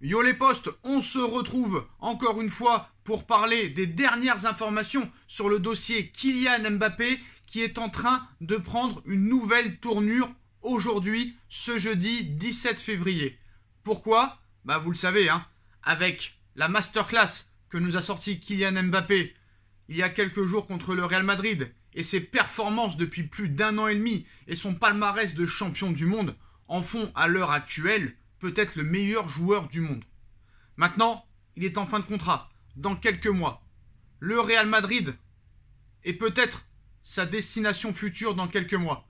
Yo les postes, on se retrouve encore une fois pour parler des dernières informations sur le dossier Kylian Mbappé qui est en train de prendre une nouvelle tournure aujourd'hui, ce jeudi 17 février. Pourquoi Bah vous le savez, hein, avec la masterclass que nous a sorti Kylian Mbappé il y a quelques jours contre le Real Madrid et ses performances depuis plus d'un an et demi et son palmarès de champion du monde en font à l'heure actuelle peut-être le meilleur joueur du monde. Maintenant, il est en fin de contrat, dans quelques mois. Le Real Madrid est peut-être sa destination future dans quelques mois.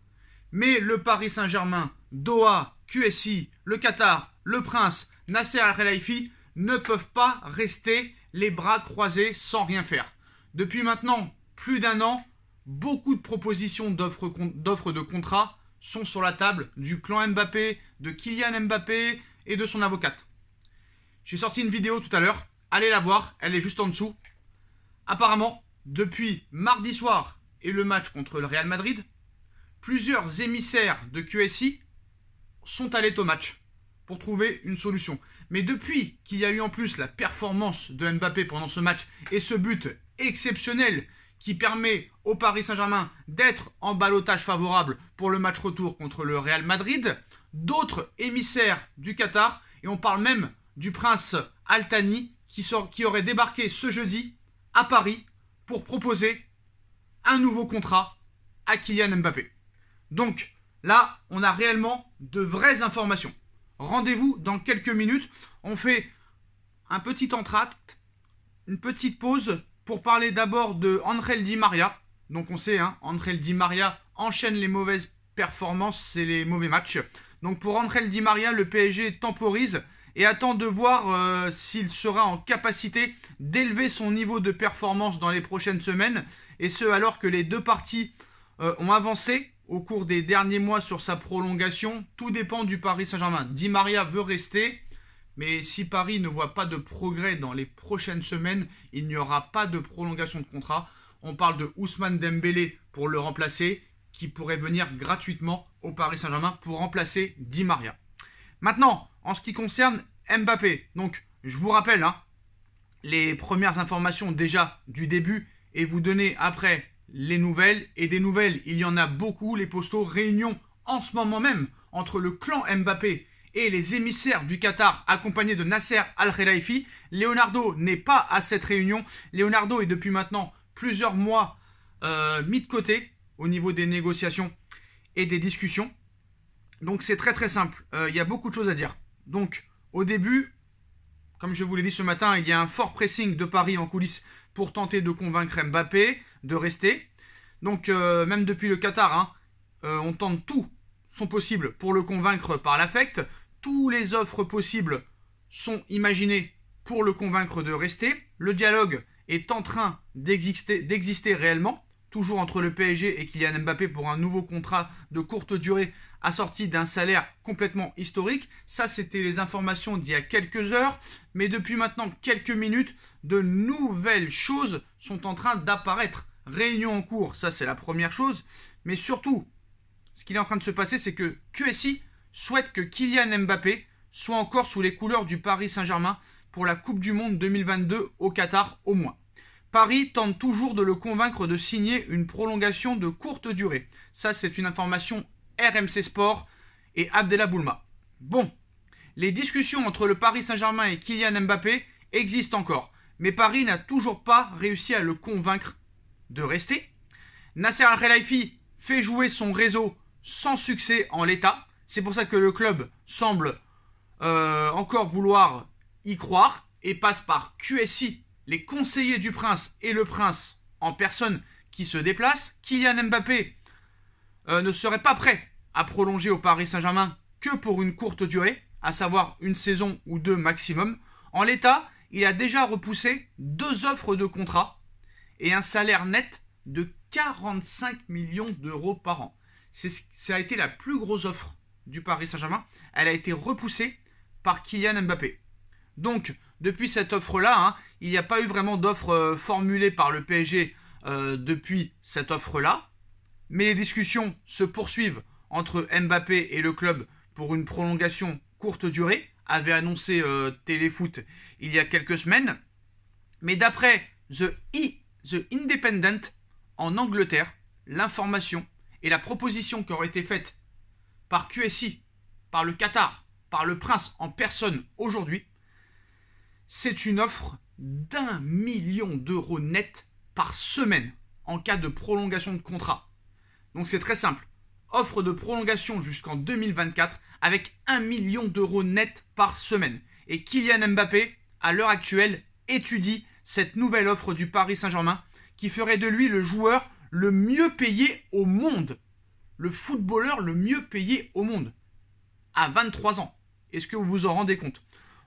Mais le Paris Saint-Germain, Doha, QSI, le Qatar, le Prince, Nasser Al-Khelaifi ne peuvent pas rester les bras croisés sans rien faire. Depuis maintenant plus d'un an, beaucoup de propositions d'offres de contrats sont sur la table du clan Mbappé, de Kylian Mbappé et de son avocate. J'ai sorti une vidéo tout à l'heure, allez la voir, elle est juste en dessous. Apparemment, depuis mardi soir et le match contre le Real Madrid, plusieurs émissaires de QSI sont allés au match pour trouver une solution. Mais depuis qu'il y a eu en plus la performance de Mbappé pendant ce match et ce but exceptionnel qui permet au Paris Saint-Germain d'être en balotage favorable pour le match retour contre le Real Madrid, d'autres émissaires du Qatar, et on parle même du prince Altani qui, qui aurait débarqué ce jeudi à Paris pour proposer un nouveau contrat à Kylian Mbappé. Donc là, on a réellement de vraies informations. Rendez-vous dans quelques minutes. On fait un petit entracte, une petite pause pour parler d'abord de Angel Di Maria. Donc on sait, hein, Di Maria enchaîne les mauvaises performances et les mauvais matchs. Donc pour Angel Di Maria, le PSG temporise et attend de voir euh, s'il sera en capacité d'élever son niveau de performance dans les prochaines semaines. Et ce alors que les deux parties euh, ont avancé au cours des derniers mois sur sa prolongation. Tout dépend du Paris Saint-Germain. Di Maria veut rester. Mais si Paris ne voit pas de progrès dans les prochaines semaines, il n'y aura pas de prolongation de contrat. On parle de Ousmane Dembélé pour le remplacer, qui pourrait venir gratuitement au Paris Saint-Germain pour remplacer Di Maria. Maintenant, en ce qui concerne Mbappé, donc je vous rappelle hein, les premières informations déjà du début et vous donner après les nouvelles. Et des nouvelles, il y en a beaucoup, les postaux, réunions en ce moment même entre le clan Mbappé et les émissaires du Qatar accompagnés de Nasser Al-Khelaifi. Leonardo n'est pas à cette réunion. Leonardo est depuis maintenant plusieurs mois euh, mis de côté au niveau des négociations et des discussions. Donc c'est très très simple, euh, il y a beaucoup de choses à dire. Donc au début, comme je vous l'ai dit ce matin, il y a un fort pressing de Paris en coulisses pour tenter de convaincre Mbappé de rester. Donc euh, même depuis le Qatar, hein, on tente tout possibles pour le convaincre par l'affect, toutes les offres possibles sont imaginées pour le convaincre de rester, le dialogue est en train d'exister réellement, toujours entre le PSG et Kylian Mbappé pour un nouveau contrat de courte durée assorti d'un salaire complètement historique. Ça, c'était les informations d'il y a quelques heures, mais depuis maintenant quelques minutes, de nouvelles choses sont en train d'apparaître. Réunion en cours, ça c'est la première chose, mais surtout, ce qu'il est en train de se passer, c'est que QSI souhaite que Kylian Mbappé soit encore sous les couleurs du Paris Saint-Germain pour la Coupe du Monde 2022 au Qatar au moins. Paris tente toujours de le convaincre de signer une prolongation de courte durée. Ça, c'est une information RMC Sport et Abdella Boulma. Bon, les discussions entre le Paris Saint-Germain et Kylian Mbappé existent encore, mais Paris n'a toujours pas réussi à le convaincre de rester. Nasser Al-Khelaifi fait jouer son réseau sans succès en l'état. C'est pour ça que le club semble euh, encore vouloir y croire et passe par QSI, les conseillers du prince et le prince en personne qui se déplacent. Kylian Mbappé euh, ne serait pas prêt à prolonger au Paris Saint-Germain que pour une courte durée, à savoir une saison ou deux maximum. En l'état, il a déjà repoussé deux offres de contrat et un salaire net de 45 millions d'euros par an ça a été la plus grosse offre du Paris Saint-Germain. Elle a été repoussée par Kylian Mbappé. Donc, depuis cette offre-là, hein, il n'y a pas eu vraiment d'offre euh, formulée par le PSG euh, depuis cette offre-là. Mais les discussions se poursuivent entre Mbappé et le club pour une prolongation courte durée, avait annoncé euh, Téléfoot il y a quelques semaines. Mais d'après The, e, The Independent, en Angleterre, l'information et la proposition qui aurait été faite par QSI, par le Qatar, par le prince en personne aujourd'hui, c'est une offre d'un million d'euros net par semaine en cas de prolongation de contrat. Donc c'est très simple. Offre de prolongation jusqu'en 2024 avec un million d'euros net par semaine. Et Kylian Mbappé, à l'heure actuelle, étudie cette nouvelle offre du Paris Saint-Germain qui ferait de lui le joueur le mieux payé au monde. Le footballeur le mieux payé au monde. À 23 ans. Est-ce que vous vous en rendez compte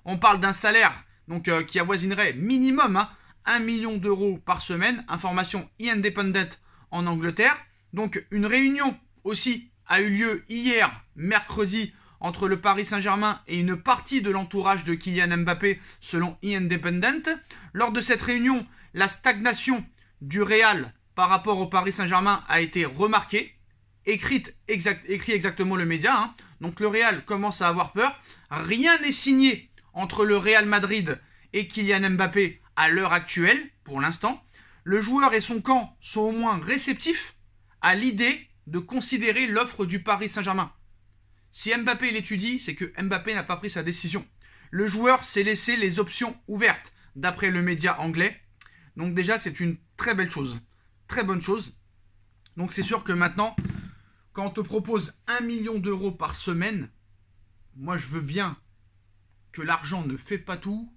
On parle d'un salaire donc, euh, qui avoisinerait minimum 1 hein, million d'euros par semaine. Information e-independent en Angleterre. Donc une réunion aussi a eu lieu hier, mercredi, entre le Paris Saint-Germain et une partie de l'entourage de Kylian Mbappé, selon e Independent. Lors de cette réunion, la stagnation du Real par rapport au Paris Saint-Germain a été remarqué, écrit exactement le média. Hein. Donc le Real commence à avoir peur. Rien n'est signé entre le Real Madrid et Kylian Mbappé à l'heure actuelle, pour l'instant. Le joueur et son camp sont au moins réceptifs à l'idée de considérer l'offre du Paris Saint-Germain. Si Mbappé l'étudie, c'est que Mbappé n'a pas pris sa décision. Le joueur s'est laissé les options ouvertes, d'après le média anglais. Donc déjà, c'est une très belle chose très bonne chose. Donc c'est sûr que maintenant, quand on te propose 1 million d'euros par semaine, moi je veux bien que l'argent ne fait pas tout,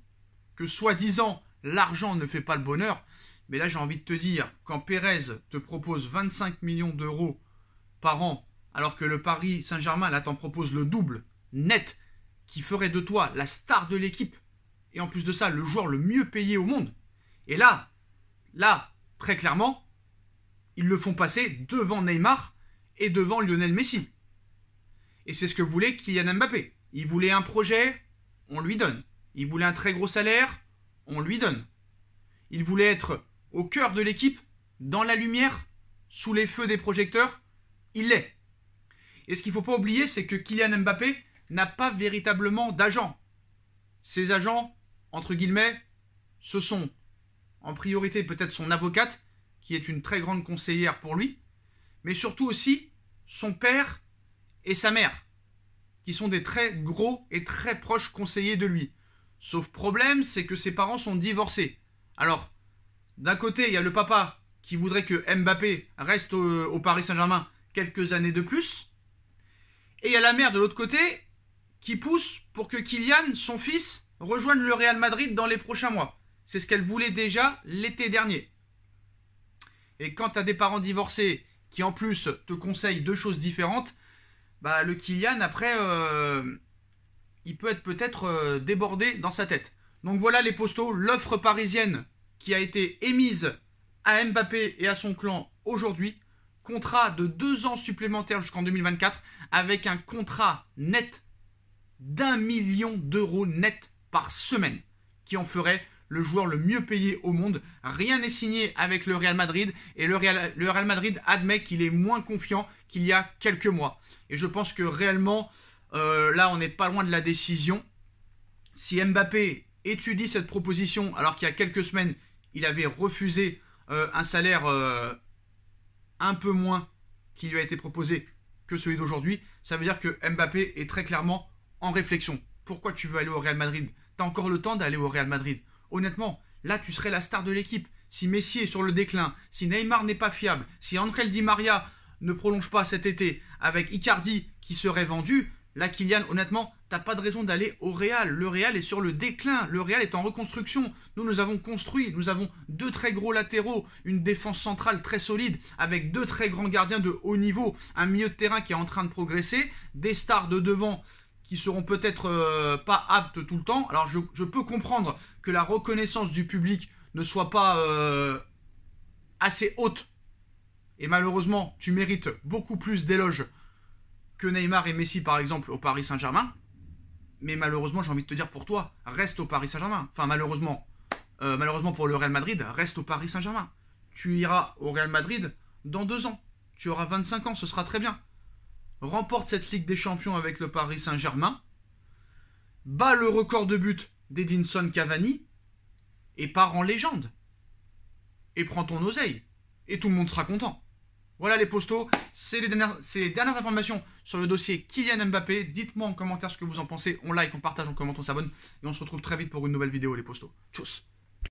que soi-disant l'argent ne fait pas le bonheur, mais là j'ai envie de te dire, quand Pérez te propose 25 millions d'euros par an, alors que le Paris Saint-Germain là t'en propose le double, net, qui ferait de toi la star de l'équipe, et en plus de ça le joueur le mieux payé au monde, et là, là, très clairement, ils le font passer devant Neymar et devant Lionel Messi. Et c'est ce que voulait Kylian Mbappé. Il voulait un projet, on lui donne. Il voulait un très gros salaire, on lui donne. Il voulait être au cœur de l'équipe, dans la lumière, sous les feux des projecteurs, il l'est. Et ce qu'il ne faut pas oublier, c'est que Kylian Mbappé n'a pas véritablement d'agent. Ses agents, entre guillemets, ce sont en priorité peut-être son avocate qui est une très grande conseillère pour lui, mais surtout aussi son père et sa mère, qui sont des très gros et très proches conseillers de lui. Sauf problème, c'est que ses parents sont divorcés. Alors, d'un côté, il y a le papa qui voudrait que Mbappé reste au, Paris Saint-Germain quelques années de plus, et il y a la mère de l'autre côté qui pousse pour que Kylian, son fils, rejoigne le Real Madrid dans les prochains mois. C'est ce qu'elle voulait déjà l'été dernier. Et quand tu as des parents divorcés qui en plus te conseillent deux choses différentes, bah le Kylian après euh, il peut être peut-être euh, débordé dans sa tête. Donc voilà les postaux, l'offre parisienne qui a été émise à Mbappé et à son clan aujourd'hui. Contrat de deux ans supplémentaires jusqu'en 2024 avec un contrat net d'un million d'euros net par semaine qui en ferait le joueur le mieux payé au monde. Rien n'est signé avec le Real Madrid et le Real, Madrid admet qu'il est moins confiant qu'il y a quelques mois. Et je pense que réellement, euh, là, on n'est pas loin de la décision. Si Mbappé étudie cette proposition, alors qu'il y a quelques semaines, il avait refusé euh, un salaire euh, un peu moins qui lui a été proposé que celui d'aujourd'hui, ça veut dire que Mbappé est très clairement en réflexion. Pourquoi tu veux aller au Real Madrid T'as encore le temps d'aller au Real Madrid. Honnêtement, là tu serais la star de l'équipe. Si Messi est sur le déclin, si Neymar n'est pas fiable, si André Di Maria ne prolonge pas cet été avec Icardi qui serait vendu, là Kylian, honnêtement, t'as pas de raison d'aller au Real. Le Real est sur le déclin, le Real est en reconstruction. Nous, nous avons construit, nous avons deux très gros latéraux, une défense centrale très solide avec deux très grands gardiens de haut niveau, un milieu de terrain qui est en train de progresser, des stars de devant qui seront peut-être euh, pas aptes tout le temps. Alors je, peux comprendre que la reconnaissance du public ne soit pas euh, assez haute. Et malheureusement, tu mérites beaucoup plus d'éloges que Neymar et Messi, par exemple, au Paris Saint-Germain. Mais malheureusement, j'ai envie de te dire pour toi, reste au Paris Saint-Germain. Enfin, malheureusement, euh, malheureusement pour le Real Madrid, reste au Paris Saint-Germain. Tu iras au Real Madrid dans deux ans. Tu auras 25 ans, ce sera très bien remporte cette Ligue des Champions avec le Paris Saint-Germain, bat le record de but d'Edinson Cavani et part en légende. Et prends ton oseille. Et tout le monde sera content. Voilà les postos, c'est les, dernières informations sur le dossier Kylian Mbappé. Dites-moi en commentaire ce que vous en pensez. On like, on partage, on commente, on s'abonne. Et on se retrouve très vite pour une nouvelle vidéo les postos. Tchuss